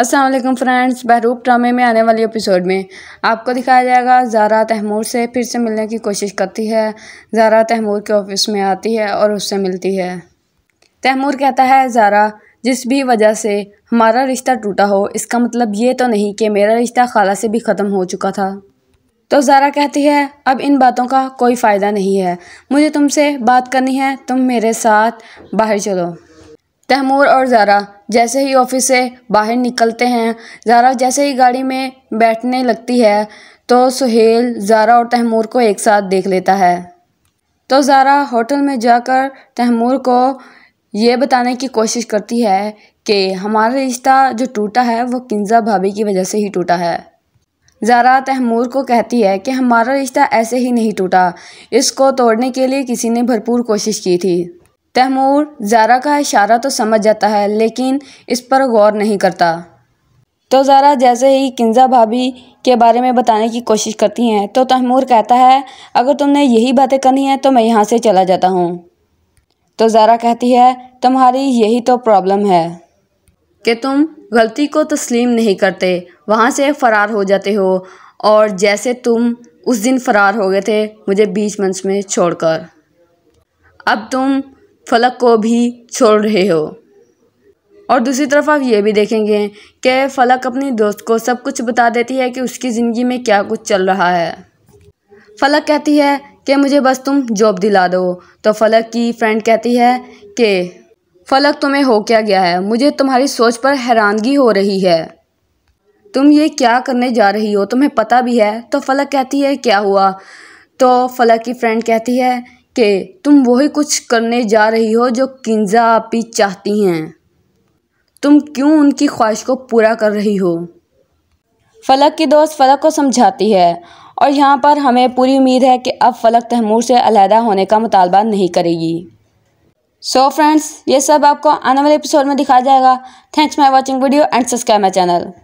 Aslam friends बहरूप ड्रामे में आने वाली एपिसोड में आपको दिखाया जाएगा ज़ारा तहमूर से फिर से मिलने की कोशिश करती है ज़ारा तहमूर के ऑफिस में आती है और उससे मिलती है तैमूर कहता है ज़ारा जिस भी वजह से हमारा रिश्ता टूटा हो इसका मतलब ये तो नहीं कि मेरा रिश्ता खाला से भी ख़त्म हो चुका था तो ज़ारा कहती है अब इन बातों का कोई फ़ायदा नहीं है मुझे तुमसे बात करनी है तुम मेरे साथ बाहर चलो तैमूर और ज़ारा जैसे ही ऑफिस से बाहर निकलते हैं ज़ारा जैसे ही गाड़ी में बैठने लगती है तो सुहेल ज़ारा और तैमूर को एक साथ देख लेता है तो ज़ारा होटल में जाकर तैमूर को ये बताने की कोशिश करती है कि हमारा रिश्ता जो टूटा है वो किंजा भाभी की वजह से ही टूटा है ज़ारा तहमूर को कहती है कि हमारा रिश्ता ऐसे ही नहीं टूटा इसको तोड़ने के लिए किसी ने भरपूर कोशिश की थी तैमूर ज़ारा का इशारा तो समझ जाता है लेकिन इस पर गौर नहीं करता तो ज़ारा जैसे ही किंजा भाभी के बारे में बताने की कोशिश करती हैं तो तैमूर कहता है अगर तुमने यही बातें करनी है तो मैं यहाँ से चला जाता हूँ तो ज़ारा कहती है तुम्हारी यही तो प्रॉब्लम है कि तुम गलती को तस्लीम नहीं करते वहाँ से फ़रार हो जाते हो और जैसे तुम उस दिन फ़रार हो गए थे मुझे बीच मंच में छोड़कर अब तुम फलक को भी छोड़ रहे हो और दूसरी तरफ आप ये भी देखेंगे कि फलक अपनी दोस्त को सब कुछ बता देती है कि उसकी ज़िंदगी में क्या कुछ चल रहा है फलक कहती है कि मुझे बस तुम जॉब दिला दो तो फलक की फ्रेंड कहती है कि फलक तुम्हें हो क्या गया है मुझे तुम्हारी सोच पर हैरानगी हो रही है तुम ये क्या करने जा रही हो तुम्हें पता भी है तो फलक कहती है क्या हुआ तो फलक की फ्रेंड कहती है के तुम वही कुछ करने जा रही हो जो किंजा आपी चाहती हैं तुम क्यों उनकी ख्वाहिश को पूरा कर रही हो फलक की दोस्त फलक को समझाती है और यहाँ पर हमें पूरी उम्मीद है कि अब फलक तहमूर से अलहदा होने का मुतालबा नहीं करेगी सो फ्रेंड्स ये सब आपको आने वाले एपिसोड में दिखाया जाएगा thanks for watching video and subscribe my channel